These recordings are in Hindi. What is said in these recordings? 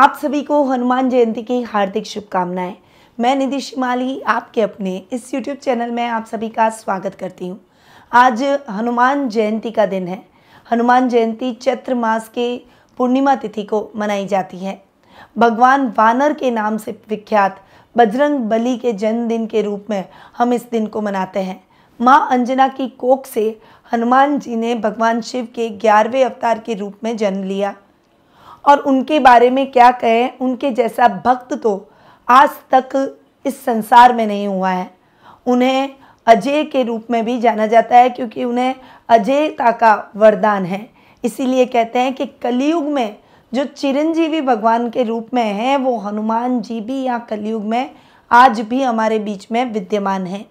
आप सभी को हनुमान जयंती की हार्दिक शुभकामनाएं मैं निधि शिमाली आपके अपने इस YouTube चैनल में आप सभी का स्वागत करती हूँ आज हनुमान जयंती का दिन है हनुमान जयंती चैत्र मास के पूर्णिमा तिथि को मनाई जाती है भगवान वानर के नाम से विख्यात बजरंग बली के जन्मदिन के रूप में हम इस दिन को मनाते हैं माँ अंजना की कोख से हनुमान जी ने भगवान शिव के ग्यारहवें अवतार के रूप में जन्म लिया और उनके बारे में क्या कहें उनके जैसा भक्त तो आज तक इस संसार में नहीं हुआ है उन्हें अजय के रूप में भी जाना जाता है क्योंकि उन्हें अजयता का वरदान है इसीलिए कहते हैं कि कलयुग में जो चिरंजीवी भगवान के रूप में हैं वो हनुमान जी भी या कलयुग में आज भी हमारे बीच में विद्यमान हैं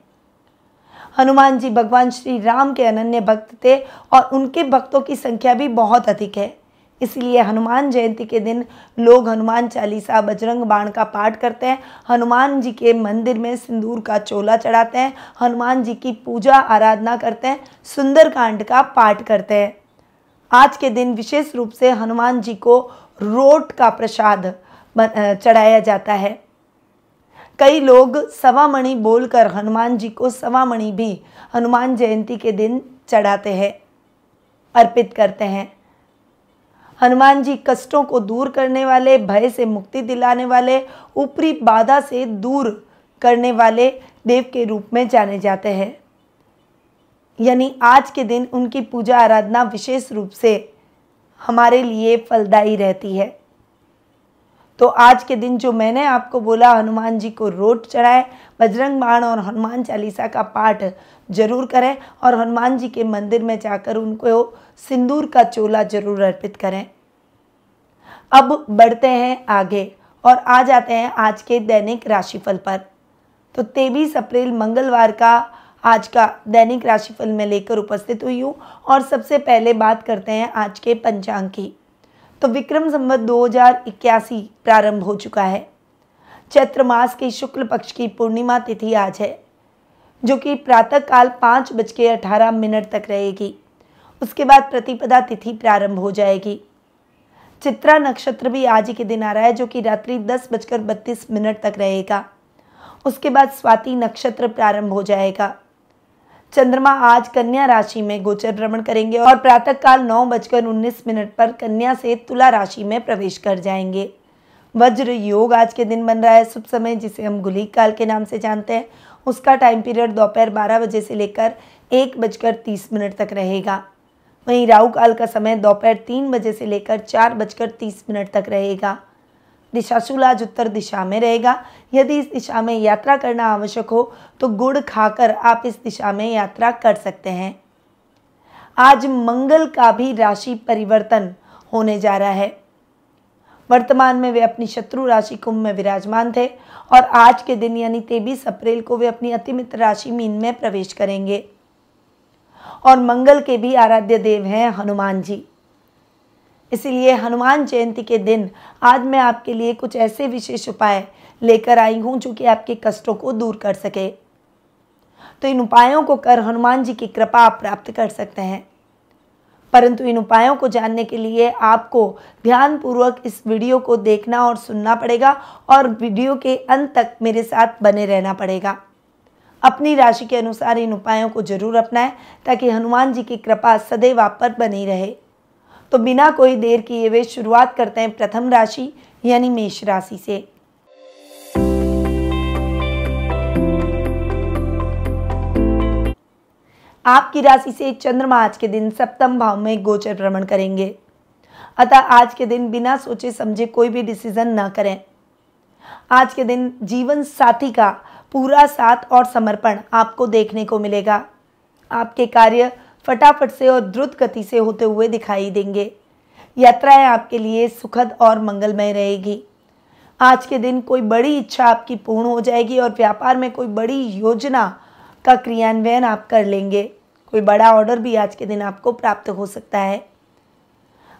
हनुमान जी भगवान श्री राम के अनन्य भक्त थे और उनके भक्तों की संख्या भी बहुत अधिक है इसलिए हनुमान जयंती के दिन लोग हनुमान चालीसा बजरंग बाण का पाठ करते हैं हनुमान जी के मंदिर में सिंदूर का चोला चढ़ाते हैं हनुमान जी की पूजा आराधना करते हैं सुंदरकांड का पाठ करते हैं आज के दिन विशेष रूप से हनुमान जी को रोट का प्रसाद चढ़ाया जाता है कई लोग सवामणि बोलकर हनुमान जी को सवामणि भी हनुमान जयंती के दिन चढ़ाते हैं अर्पित करते हैं हनुमान जी कष्टों को दूर करने वाले भय से मुक्ति दिलाने वाले ऊपरी बाधा से दूर करने वाले देव के रूप में जाने जाते हैं यानी आज के दिन उनकी पूजा आराधना विशेष रूप से हमारे लिए फलदायी रहती है तो आज के दिन जो मैंने आपको बोला हनुमान जी को रोट चढ़ाए बजरंग बाण और हनुमान चालीसा का पाठ जरूर करें और हनुमान जी के मंदिर में जाकर उनको सिंदूर का चोला जरूर अर्पित करें अब बढ़ते हैं आगे और आ जाते हैं आज के दैनिक राशिफल पर तो तेईस अप्रैल मंगलवार का आज का दैनिक राशिफल में लेकर उपस्थित हुई हूँ और सबसे पहले बात करते हैं आज के पंचांग की तो विक्रम संवत दो प्रारंभ हो चुका है चैत्र मास के शुक्ल पक्ष की पूर्णिमा तिथि आज है जो कि प्रातः काल पाँच बज के अठारह मिनट तक रहेगी उसके बाद प्रतिपदा तिथि प्रारंभ हो जाएगी चित्रा नक्षत्र भी आज के दिन आ रहा है जो कि रात्रि दस बजकर बत्तीस मिनट तक रहेगा उसके बाद स्वाति नक्षत्र प्रारंभ हो जाएगा चंद्रमा आज कन्या राशि में गोचर भ्रमण करेंगे और प्रातः काल नौ बजकर उन्नीस मिनट पर कन्या से तुला राशि में प्रवेश कर जाएंगे वज्र योग आज के दिन बन रहा है शुभ समय जिसे हम गुलिक काल के नाम से जानते हैं उसका टाइम पीरियड दोपहर बारह बजे से लेकर एक बजकर तीस मिनट तक रहेगा वहीं राहु काल का समय दोपहर तीन बजे से लेकर चार बजकर तीस मिनट तक रहेगा दिशाशूलाज उत्तर दिशा में रहेगा यदि इस दिशा में यात्रा करना आवश्यक हो तो गुड़ खाकर आप इस दिशा में यात्रा कर सकते हैं आज मंगल का भी राशि परिवर्तन होने जा रहा है वर्तमान में वे अपनी शत्रु राशि कुंभ में विराजमान थे और आज के दिन यानी तेबीस अप्रैल को वे अपनी अतिमित्र राशि मीन में प्रवेश करेंगे और मंगल के भी आराध्य देव हैं हनुमान जी इसीलिए हनुमान जयंती के दिन आज मैं आपके लिए कुछ ऐसे विशेष उपाय लेकर आई हूँ जो कि आपके कष्टों को दूर कर सके तो इन उपायों को कर हनुमान जी की कृपा आप प्राप्त कर सकते हैं परंतु इन उपायों को जानने के लिए आपको ध्यानपूर्वक इस वीडियो को देखना और सुनना पड़ेगा और वीडियो के अंत तक मेरे साथ बने रहना पड़ेगा अपनी राशि के अनुसार इन उपायों को जरूर अपनाएं ताकि हनुमान जी की कृपा सदैव आप पर बनी रहे तो बिना कोई देर किए वे शुरुआत करते हैं प्रथम राशि यानी मेष राशि से आपकी राशि से चंद्रमा आज के दिन सप्तम भाव में गोचर भ्रमण करेंगे अतः आज के दिन बिना सोचे समझे कोई भी डिसीजन ना करें आज के दिन जीवन साथी का पूरा साथ और समर्पण आपको देखने को मिलेगा आपके कार्य फटाफट से और द्रुत गति से होते हुए दिखाई देंगे यात्राएं आपके लिए सुखद और मंगलमय रहेगी आज के दिन कोई बड़ी इच्छा आपकी पूर्ण हो जाएगी और व्यापार में कोई बड़ी योजना का क्रियान्वयन आप कर लेंगे कोई बड़ा ऑर्डर भी आज के दिन आपको प्राप्त हो सकता है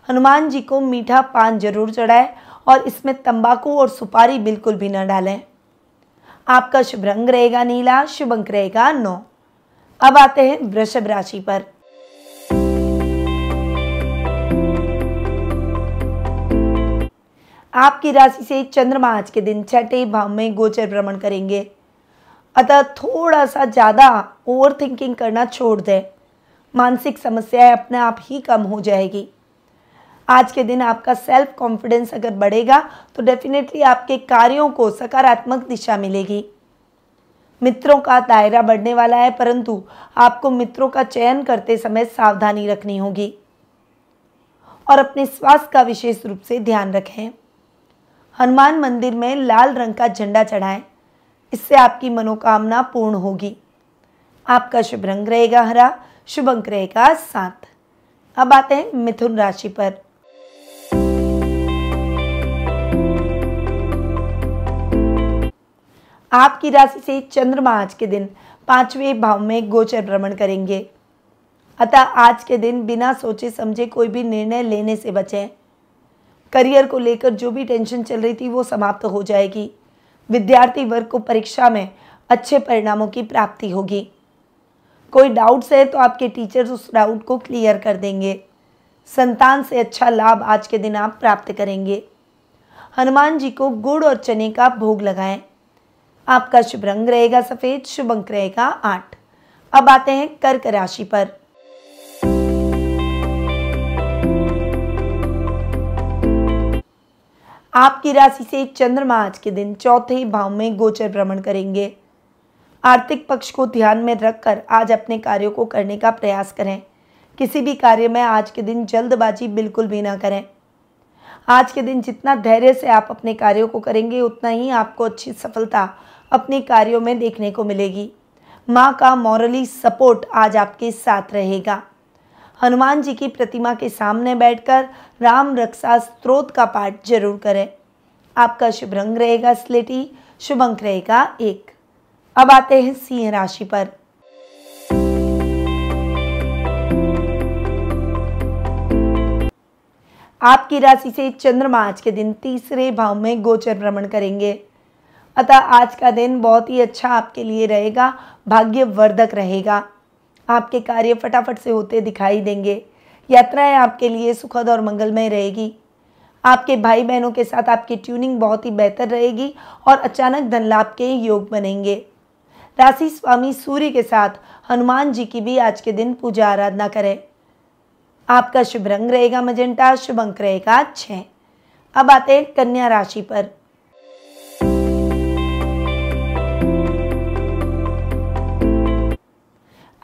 हनुमान जी को मीठा पान जरूर चढ़ाएं और इसमें तंबाकू और सुपारी बिल्कुल भी न डालें आपका शुभ रंग रहेगा नीला शुभ अंक रहेगा नौ अब आते हैं वृषभ राशि पर आपकी राशि से चंद्रमा आज के दिन छठे भाव में गोचर भ्रमण करेंगे अतः थोड़ा सा ज़्यादा ओवर थिंकिंग करना छोड़ दें मानसिक समस्याएं अपने आप ही कम हो जाएगी आज के दिन आपका सेल्फ कॉन्फिडेंस अगर बढ़ेगा तो डेफिनेटली आपके कार्यों को सकारात्मक दिशा मिलेगी मित्रों का दायरा बढ़ने वाला है परंतु आपको मित्रों का चयन करते समय सावधानी रखनी होगी और अपने स्वास्थ्य का विशेष रूप से ध्यान रखें हनुमान मंदिर में लाल रंग का झंडा चढ़ाएं इससे आपकी मनोकामना पूर्ण होगी आपका शुभ रंग रहेगा हरा शुभ अंक रहेगा सात अब आते हैं मिथुन राशि पर आपकी राशि से चंद्रमा आज के दिन पांचवें भाव में गोचर भ्रमण करेंगे अतः आज के दिन बिना सोचे समझे कोई भी निर्णय लेने से बचें करियर को लेकर जो भी टेंशन चल रही थी वो समाप्त हो जाएगी विद्यार्थी वर्ग को परीक्षा में अच्छे परिणामों की प्राप्ति होगी कोई डाउट्स है तो आपके टीचर्स उस डाउट को क्लियर कर देंगे संतान से अच्छा लाभ आज के दिन आप प्राप्त करेंगे हनुमान जी को गुड़ और चने का भोग लगाएं आपका शुभ रंग रहेगा सफ़ेद शुभ अंक रहेगा आठ अब आते हैं कर्क राशि पर आपकी राशि से चंद्रमा आज के दिन चौथे भाव में गोचर भ्रमण करेंगे आर्थिक पक्ष को ध्यान में रखकर आज अपने कार्यों को करने का प्रयास करें किसी भी कार्य में आज के दिन जल्दबाजी बिल्कुल भी ना करें आज के दिन जितना धैर्य से आप अपने कार्यों को करेंगे उतना ही आपको अच्छी सफलता अपने कार्यों में देखने को मिलेगी माँ का मॉरली सपोर्ट आज आपके साथ रहेगा हनुमान जी की प्रतिमा के सामने बैठकर राम रक्षा स्त्रोत का पाठ जरूर करें आपका शुभ रंग रहेगा स्लेटी शुभ अंक रहेगा एक अब आते हैं सिंह राशि पर आपकी राशि से चंद्रमा आज के दिन तीसरे भाव में गोचर भ्रमण करेंगे अतः आज का दिन बहुत ही अच्छा आपके लिए रहेगा भाग्यवर्धक रहेगा आपके कार्य फटाफट से होते दिखाई देंगे यात्राएं आपके लिए सुखद और मंगलमय रहेगी आपके भाई बहनों के साथ आपकी ट्यूनिंग बहुत ही बेहतर रहेगी और अचानक धन लाभ के योग बनेंगे राशि स्वामी सूर्य के साथ हनुमान जी की भी आज के दिन पूजा आराधना करें आपका शुभ रंग रहेगा मजेंटा शुभ अंक रहेगा छः अब आते हैं कन्या राशि पर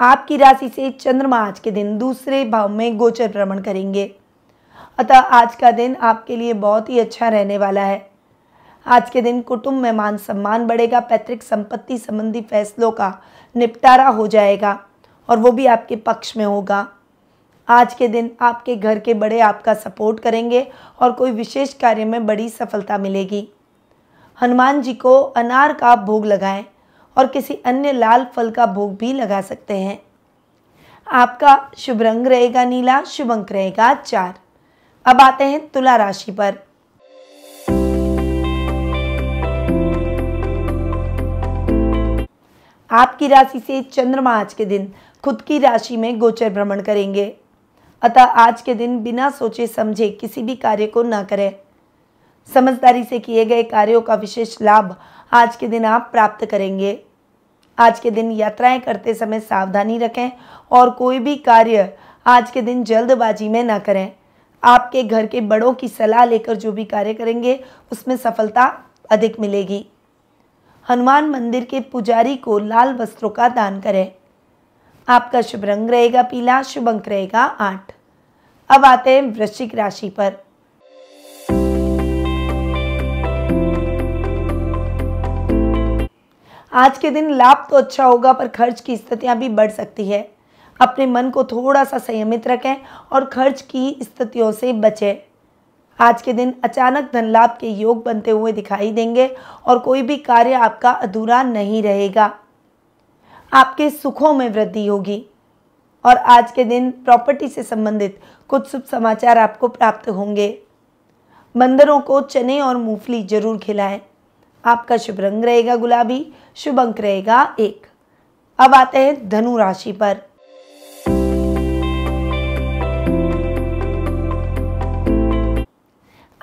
आपकी राशि से चंद्रमा आज के दिन दूसरे भाव में गोचर भ्रमण करेंगे अतः आज का दिन आपके लिए बहुत ही अच्छा रहने वाला है आज के दिन कुटुंब में मान सम्मान बढ़ेगा पैतृक संपत्ति संबंधी फैसलों का निपटारा हो जाएगा और वो भी आपके पक्ष में होगा आज के दिन आपके घर के बड़े आपका सपोर्ट करेंगे और कोई विशेष कार्य में बड़ी सफलता मिलेगी हनुमान जी को अनार का भोग लगाएं और किसी अन्य लाल फल का भोग भी लगा सकते हैं आपका शुभ रंग रहेगा नीला शुभ अंक रहेगा चार अब आते हैं तुला राशि पर आपकी राशि से चंद्रमा आज के दिन खुद की राशि में गोचर भ्रमण करेंगे अतः आज के दिन बिना सोचे समझे किसी भी कार्य को ना करें समझदारी से किए गए कार्यों का विशेष लाभ आज के दिन आप प्राप्त करेंगे आज के दिन यात्राएं करते समय सावधानी रखें और कोई भी कार्य आज के दिन जल्दबाजी में ना करें आपके घर के बड़ों की सलाह लेकर जो भी कार्य करेंगे उसमें सफलता अधिक मिलेगी हनुमान मंदिर के पुजारी को लाल वस्त्रों का दान करें आपका शुभ रंग रहेगा पीला शुभ अंक रहेगा आठ अब आते हैं वृश्चिक राशि पर आज के दिन लाभ तो अच्छा होगा पर खर्च की स्थितियाँ भी बढ़ सकती है अपने मन को थोड़ा सा संयमित रखें और खर्च की स्थितियों से बचें आज के दिन अचानक धन लाभ के योग बनते हुए दिखाई देंगे और कोई भी कार्य आपका अधूरा नहीं रहेगा आपके सुखों में वृद्धि होगी और आज के दिन प्रॉपर्टी से संबंधित कुछ शुभ समाचार आपको प्राप्त होंगे बंदरों को चने और मूंगफली जरूर खिलाएं आपका शुभ रंग रहेगा गुलाबी शुभ अंक रहेगा एक अब आते हैं धनु राशि पर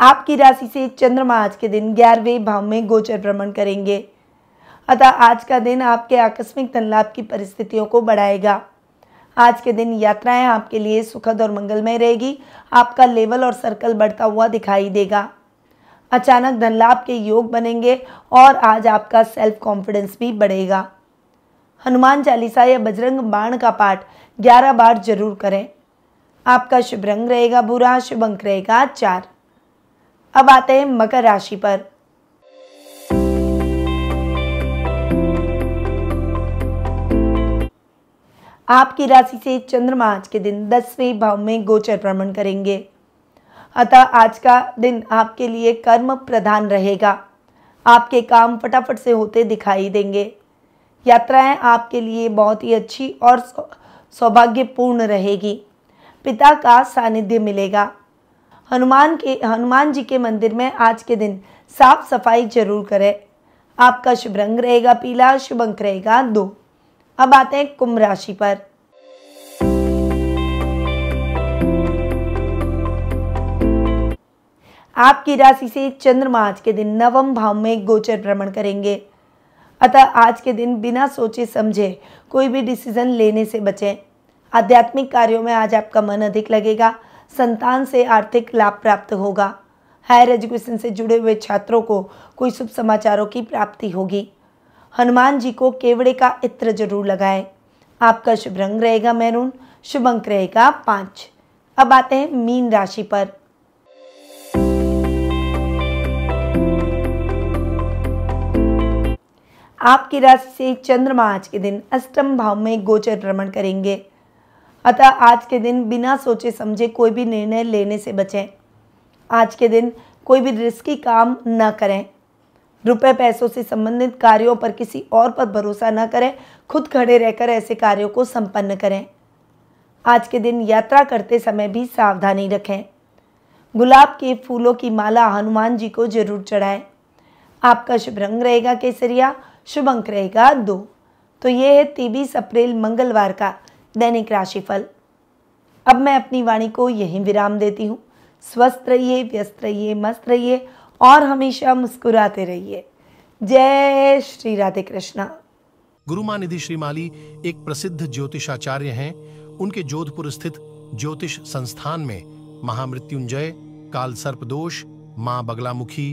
आपकी राशि से चंद्रमा आज के दिन ग्यारहवें भाव में गोचर भ्रमण करेंगे अतः आज का दिन आपके आकस्मिक धनलाभ की परिस्थितियों को बढ़ाएगा आज के दिन यात्राएं आपके लिए सुखद और मंगलमय रहेगी आपका लेवल और सर्कल बढ़ता हुआ दिखाई देगा अचानक धन लाभ के योग बनेंगे और आज आपका सेल्फ कॉन्फिडेंस भी बढ़ेगा हनुमान चालीसा या बजरंग बाण का पाठ 11 बार जरूर करें आपका शुभ रंग रहेगा बुरा शुभ अंक रहेगा चार अब आते हैं मकर राशि पर आपकी राशि से चंद्रमा आज के दिन दसवें भाव में गोचर भ्रमण करेंगे अतः आज का दिन आपके लिए कर्म प्रधान रहेगा आपके काम फटाफट से होते दिखाई देंगे यात्राएं आपके लिए बहुत ही अच्छी और सौभाग्यपूर्ण रहेगी पिता का सानिध्य मिलेगा हनुमान के हनुमान जी के मंदिर में आज के दिन साफ सफाई जरूर करें आपका शुभ रंग रहेगा पीला शुभ अंक रहेगा दो अब आते हैं कुंभ राशि पर आपकी राशि से चंद्रमा आज के दिन नवम भाव में गोचर भ्रमण करेंगे अतः आज के दिन बिना सोचे समझे कोई भी डिसीजन लेने से बचें आध्यात्मिक कार्यों में आज आपका मन अधिक लगेगा संतान से आर्थिक लाभ प्राप्त होगा हायर एजुकेशन से जुड़े हुए छात्रों को कोई शुभ समाचारों की प्राप्ति होगी हनुमान जी को केवड़े का इत्र जरूर लगाएं आपका शुभ रंग रहेगा मैरून शुभ अंक रहेगा पाँच अब आते हैं मीन राशि पर आपकी राशि से चंद्रमा आज के दिन अष्टम भाव में गोचर भ्रमण करेंगे अतः आज के दिन बिना सोचे समझे कोई भी निर्णय लेने से बचें आज के दिन कोई भी रिस्की काम न करें रुपए पैसों से संबंधित कार्यों पर किसी और पर भरोसा न करें खुद खड़े रहकर ऐसे कार्यों को संपन्न करें आज के दिन यात्रा करते समय भी सावधानी रखें गुलाब के फूलों की माला हनुमान जी को जरूर चढ़ाएं आपका शुभ रंग रहेगा केसरिया शुभ अंक रहेगा दो तो ये है तेबीस अप्रैल मंगलवार का दैनिक राशिफल अब मैं अपनी वाणी को यहीं विराम देती हूँ स्वस्थ रहिए व्यस्त रहिए मस्त रहिए और हमेशा मुस्कुराते रहिए जय श्री राधे कृष्णा गुरु मानिधि माली एक प्रसिद्ध ज्योतिषाचार्य हैं उनके जोधपुर स्थित ज्योतिष संस्थान में महामृत्युंजय काल सर्प दोष माँ बगलामुखी